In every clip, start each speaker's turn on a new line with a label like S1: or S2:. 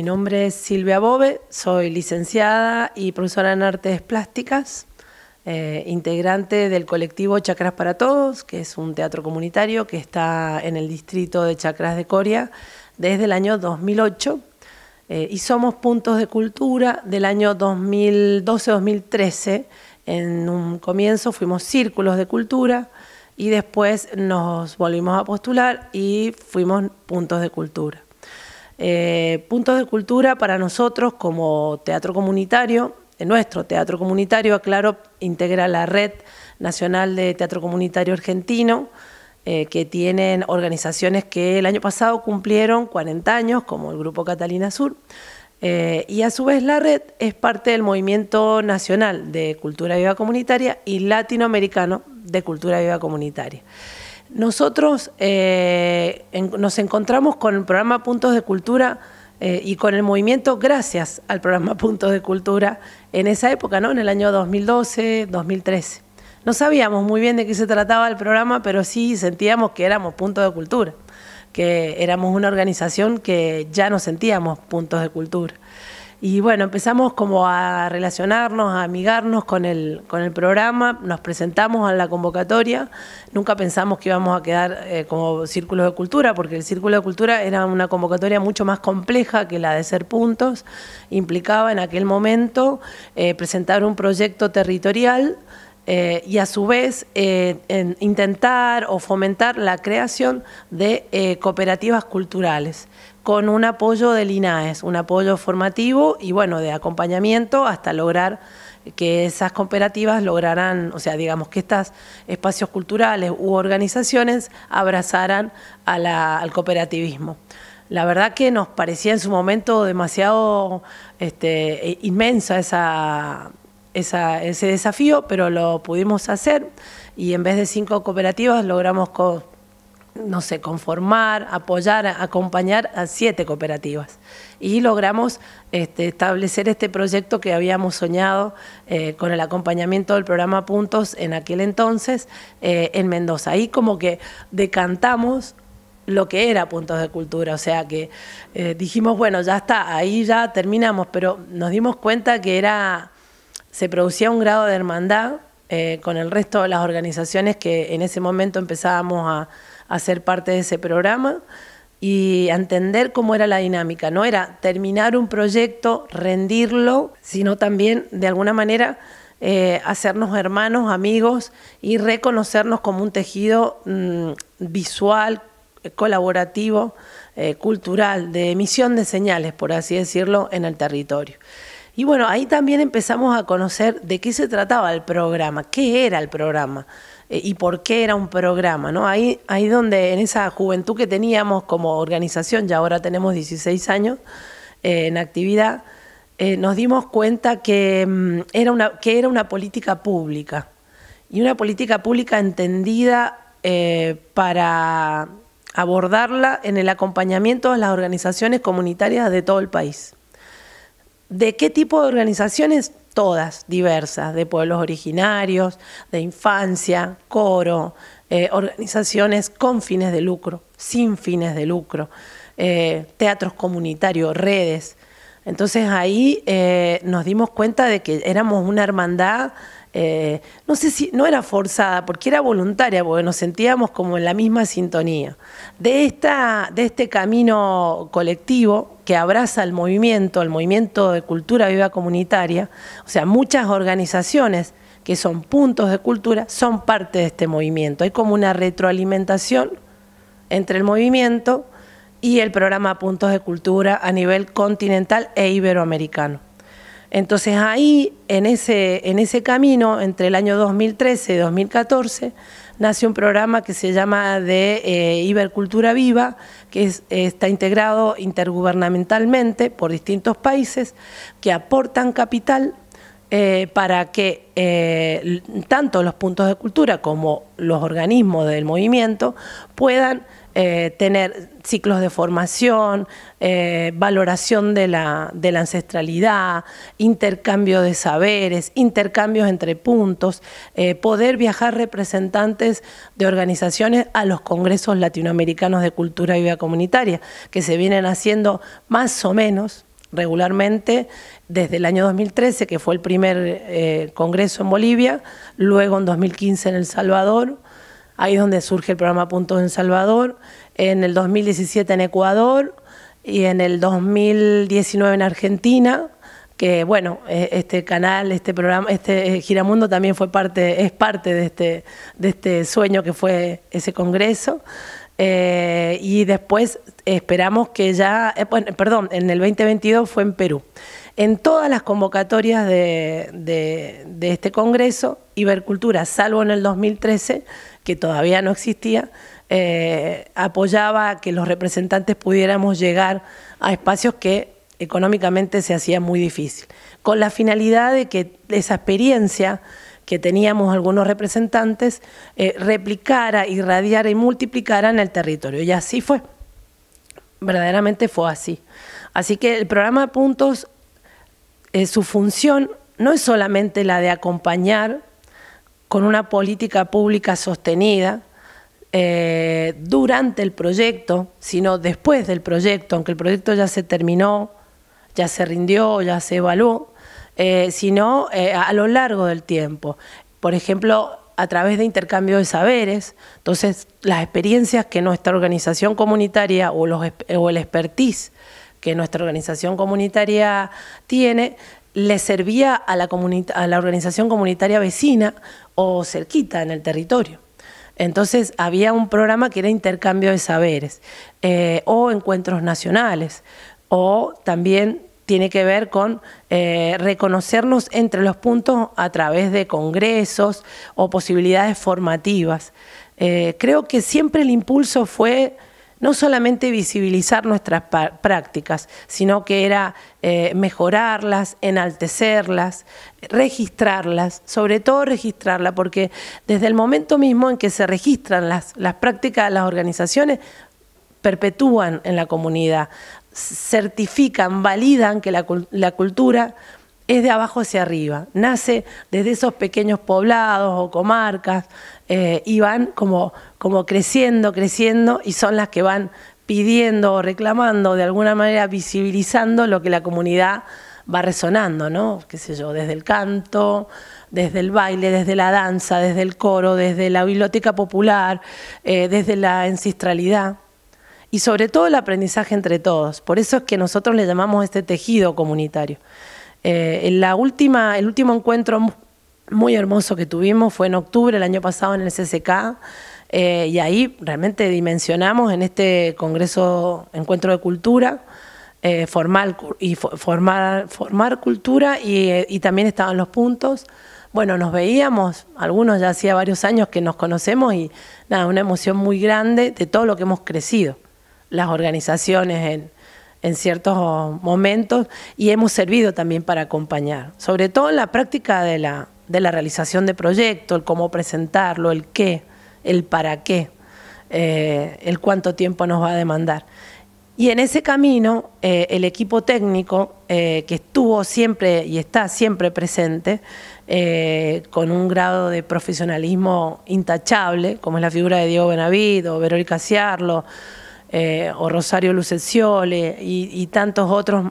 S1: Mi nombre es Silvia Bove, soy licenciada y profesora en artes plásticas, eh, integrante del colectivo Chacras para Todos, que es un teatro comunitario que está en el distrito de Chacras de Coria desde el año 2008. Eh, y somos puntos de cultura del año 2012-2013. En un comienzo fuimos círculos de cultura y después nos volvimos a postular y fuimos puntos de cultura. Eh, puntos de cultura para nosotros como teatro comunitario, nuestro teatro comunitario, aclaro, integra la Red Nacional de Teatro Comunitario Argentino, eh, que tienen organizaciones que el año pasado cumplieron 40 años, como el Grupo Catalina Sur, eh, y a su vez la red es parte del Movimiento Nacional de Cultura Viva Comunitaria y Latinoamericano de Cultura Viva Comunitaria. Nosotros eh, nos encontramos con el programa Puntos de Cultura eh, y con el movimiento gracias al programa Puntos de Cultura en esa época, En el año 2012, 2013. No sabíamos muy bien de qué se trataba el programa, pero sí sentíamos que éramos puntos de cultura, que éramos una organización que ya nos sentíamos puntos de cultura. Y bueno, empezamos como a relacionarnos, a amigarnos con el, con el programa, nos presentamos a la convocatoria, nunca pensamos que íbamos a quedar eh, como Círculo de Cultura, porque el Círculo de Cultura era una convocatoria mucho más compleja que la de Ser Puntos, implicaba en aquel momento eh, presentar un proyecto territorial, eh, y a su vez eh, intentar o fomentar la creación de eh, cooperativas culturales con un apoyo del INAES, un apoyo formativo y bueno, de acompañamiento hasta lograr que esas cooperativas lograrán, o sea, digamos que estos espacios culturales u organizaciones abrazaran al cooperativismo. La verdad que nos parecía en su momento demasiado este, inmensa esa, ese desafío, pero lo pudimos hacer y en vez de cinco cooperativas logramos, no sé, conformar, apoyar, acompañar a siete cooperativas. Y logramos este, establecer este proyecto que habíamos soñado eh, con el acompañamiento del programa Puntos en aquel entonces eh, en Mendoza. Ahí como que decantamos lo que era Puntos de Cultura. O sea que eh, dijimos, bueno, ya está, ahí ya terminamos, pero nos dimos cuenta que era se producía un grado de hermandad eh, con el resto de las organizaciones que en ese momento empezábamos a, hacer ser parte de ese programa y a entender cómo era la dinámica. No era terminar un proyecto, rendirlo, sino también de alguna manera eh, hacernos hermanos, amigos y reconocernos como un tejido mm, visual, colaborativo, eh, cultural, de emisión de señales, por así decirlo, en el territorio. Y bueno, ahí también empezamos a conocer de qué se trataba el programa, qué era el programa eh, y por qué era un programa, ¿no? Ahí, ahí donde en esa juventud que teníamos como organización, ya ahora tenemos 16 años eh, en actividad, eh, nos dimos cuenta que, mm, era una, que era una política pública y una política pública entendida para abordarla en el acompañamiento de las organizaciones comunitarias de todo el país. ¿De qué tipo de organizaciones? Todas, diversas, de pueblos originarios, de infancia, coro, eh, organizaciones con fines de lucro, sin fines de lucro, eh, teatros comunitarios, redes. Entonces ahí eh, nos dimos cuenta de que éramos una hermandad eh, no sé si, no era forzada, porque era voluntaria, porque nos sentíamos como en la misma sintonía. De, esta, de este camino colectivo que abraza el movimiento, el movimiento de cultura viva comunitaria, o sea, muchas organizaciones que son puntos de cultura, son parte de este movimiento. Hay como una retroalimentación entre el movimiento y el programa Puntos de Cultura a nivel continental e iberoamericano. Entonces ahí, en ese, en ese camino, entre el año 2013 y 2014, nace un programa que se llama de eh, Ibercultura Viva, que está integrado intergubernamentalmente por distintos países que aportan capital eh, para que eh, tanto los puntos de cultura como los organismos del movimiento puedan eh, tener ciclos de formación, eh, valoración de la, ancestralidad, intercambio de saberes, intercambios entre puntos, eh, poder viajar representantes de organizaciones a los congresos latinoamericanos de cultura y vida comunitaria, que se vienen haciendo más o menos regularmente desde el año 2013, que fue el primer congreso en Bolivia, luego en 2015 en El Salvador, Ahí es donde surge el programa Punto en Salvador, en el 2017 en Ecuador y en el 2019 en Argentina que bueno, e, este canal, este programa, este eh, Giramundo también fue parte, es parte de este, de este sueño que fue ese congreso. Eh, y después esperamos que ya, eh, bueno, perdón, en el 2022 fue en Perú. En todas las convocatorias de, este Congreso, Ibercultura, salvo en el 2013, que todavía no existía, eh, apoyaba que los representantes pudiéramos llegar a espacios que económicamente se hacía muy difícil, con la finalidad de que esa experiencia que teníamos algunos representantes eh, replicara, irradiara y multiplicara en el territorio. Y así fue. Verdaderamente fue así. Así que el programa de puntos, eh, su función no es solamente la de acompañar con una política pública sostenida, eh, durante el proyecto, sino después del proyecto, aunque el proyecto ya se terminó, ya se rindió, ya se evaluó, eh, sino eh, a lo largo del tiempo. Por ejemplo, a través de intercambio de saberes. Entonces, las experiencias que nuestra organización comunitaria o, el expertise que nuestra organización comunitaria tiene, le servía a la, a la organización comunitaria vecina o cerquita en el territorio. Entonces había un programa que era intercambio de saberes eh, o encuentros nacionales o también tiene que ver con eh, reconocernos entre los puntos a través de congresos o posibilidades formativas. Eh, creo que siempre el impulso fue no solamente visibilizar nuestras prácticas, sino que era eh, mejorarlas, enaltecerlas, registrarlas, sobre todo registrarlas, porque desde el momento mismo en que se registran las, las prácticas de las organizaciones, perpetúan en la comunidad, certifican, validan que la, cultura es de abajo hacia arriba, nace desde esos pequeños poblados o comarcas eh, y van como, como creciendo, creciendo y son las que van pidiendo o reclamando, de alguna manera visibilizando lo que la comunidad va resonando, ¿no? Qué sé yo, desde el canto, desde el baile, desde la danza, desde el coro, desde la biblioteca popular, eh, desde la ancestralidad y sobre todo el aprendizaje entre todos. Por eso es que nosotros le llamamos este tejido comunitario. Eh, en la última, el último encuentro muy hermoso que tuvimos fue en octubre el año pasado en el CCK. Eh, y ahí realmente dimensionamos en este Congreso Encuentro de Cultura, eh, y formar, formar cultura y, y también estaban los puntos. Bueno, nos veíamos, algunos ya hacía varios años que nos conocemos y nada, una emoción muy grande de todo lo que hemos crecido las organizaciones en, en ciertos momentos y hemos servido también para acompañar, sobre todo en la práctica de la, de la realización de proyectos, el cómo presentarlo, el qué, el para qué, eh, el cuánto tiempo nos va a demandar. Y en ese camino, eh, el equipo técnico, eh, que estuvo siempre y está siempre presente, con un grado de profesionalismo intachable, como es la figura de Diego Benavido, Verónica Ciarlo, eh, o Rosario Luceciole y, tantos otros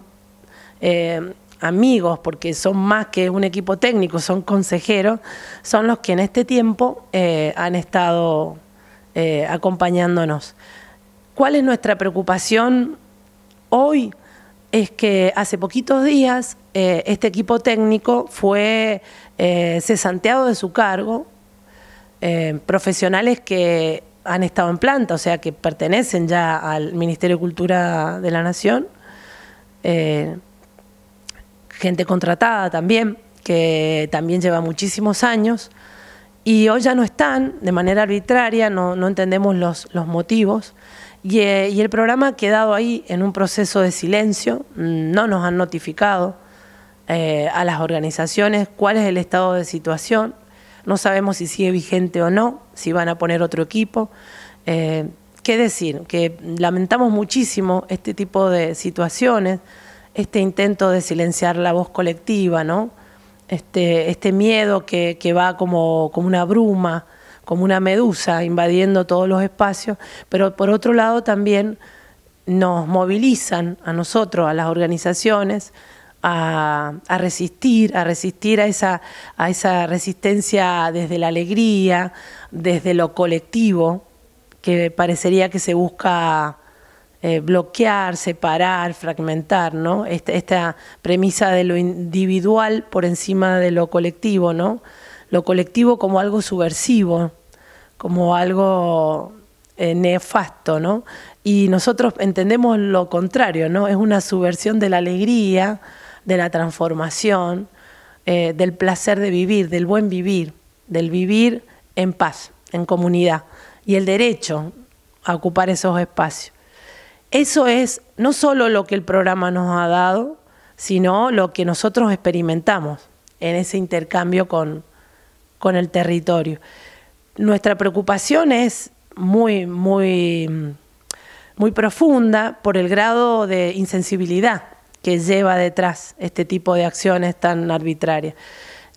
S1: eh, amigos, porque son más que un equipo técnico, son consejeros, son los que en este tiempo eh, han estado acompañándonos. ¿Cuál es nuestra preocupación hoy? Es que hace poquitos días este equipo técnico fue cesanteado de su cargo, profesionales que han estado en planta, o sea que pertenecen ya al Ministerio de Cultura de la Nación. Eh, gente contratada también, que también lleva muchísimos años, y hoy ya no están de manera arbitraria, no, entendemos los, motivos. Eh, y, el programa ha quedado ahí en un proceso de silencio, mm, no nos han notificado eh, a las organizaciones cuál es el estado de situación no sabemos si sigue vigente o no, si van a poner otro equipo. Eh, ¿Qué decir? Que lamentamos muchísimo este tipo de situaciones, este intento de silenciar la voz colectiva, ¿no? Este, este, miedo que, que va como, como una bruma, como una medusa invadiendo todos los espacios, pero por otro lado también nos movilizan a nosotros, a las organizaciones, a, resistir, a resistir a esa, resistencia desde la alegría, desde lo colectivo, que parecería que se busca eh, bloquear, separar, fragmentar, ¿no? Este, esta, premisa de lo individual por encima de lo colectivo, ¿no? Lo colectivo como algo subversivo, como algo eh, nefasto, ¿no? Y nosotros entendemos lo contrario, ¿no? Es una subversión de la alegría, de la transformación, eh, del placer de vivir, del buen vivir, del vivir en paz, en comunidad, y el derecho a ocupar esos espacios. Eso es no solo lo que el programa nos ha dado, sino lo que nosotros experimentamos en ese intercambio con, con el territorio. Nuestra preocupación es muy, muy, muy profunda por el grado de insensibilidad que lleva detrás este tipo de acciones tan arbitrarias.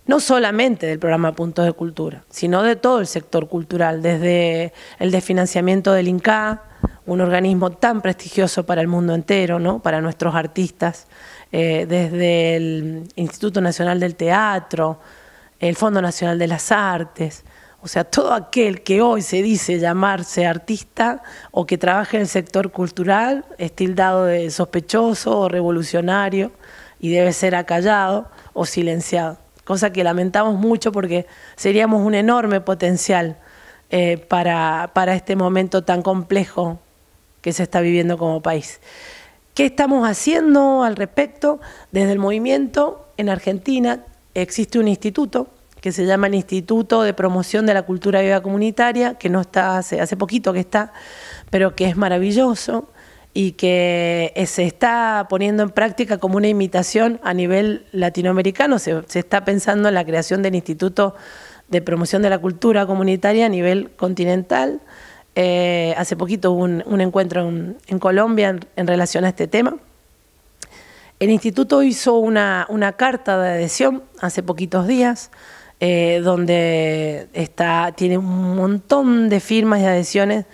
S1: No solamente del programa Puntos de Cultura, sino de todo el sector cultural, desde el desfinanciamiento del INCA, un organismo tan prestigioso para el mundo entero, ¿no? para nuestros artistas, eh, desde el Instituto Nacional del Teatro, el Fondo Nacional de las Artes, o sea, todo aquel que hoy se dice llamarse artista o que trabaje en el sector cultural es tildado de sospechoso o revolucionario y debe ser acallado o silenciado. Cosa que lamentamos mucho porque seríamos un enorme potencial eh, para, para este momento tan complejo que se está viviendo como país. ¿Qué estamos haciendo al respecto? Desde el movimiento en Argentina existe un instituto que se llama el Instituto de Promoción de la Cultura Viva Comunitaria, que no está hace, poquito que está, pero que es maravilloso y que eh, se está poniendo en práctica como una imitación a nivel latinoamericano. Se, está pensando en la creación del Instituto de Promoción de la Cultura Comunitaria a nivel continental. Eh, hace poquito hubo un, encuentro en, Colombia en, relación a este tema. El instituto hizo una carta de adhesión hace poquitos días eh, donde está, tiene un montón de firmas y adhesiones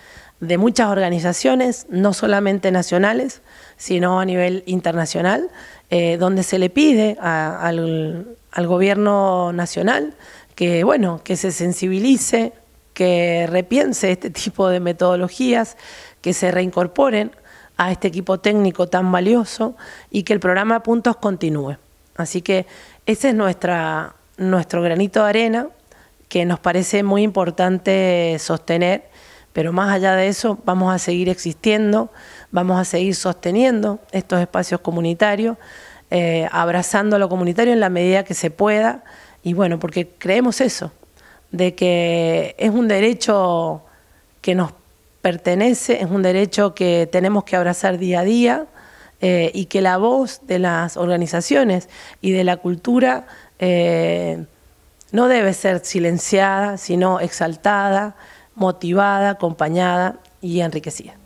S1: de muchas organizaciones, no solamente nacionales, sino a nivel internacional, eh, donde se le pide al, gobierno nacional que, bueno, que se sensibilice, que repiense este tipo de metodologías, que se reincorporen a este equipo técnico tan valioso y que el programa Puntos continúe. Así que esa es nuestra, nuestro granito de arena, que nos parece muy importante sostener, pero más allá de eso vamos a seguir existiendo, vamos a seguir sosteniendo estos espacios comunitarios, eh, abrazando a lo comunitario en la medida que se pueda, y bueno, porque creemos eso, de que es un derecho que nos pertenece, es un derecho que tenemos que abrazar día a día eh, y que la voz de las organizaciones y de la cultura eh, no debe ser silenciada, sino exaltada, motivada, acompañada y enriquecida.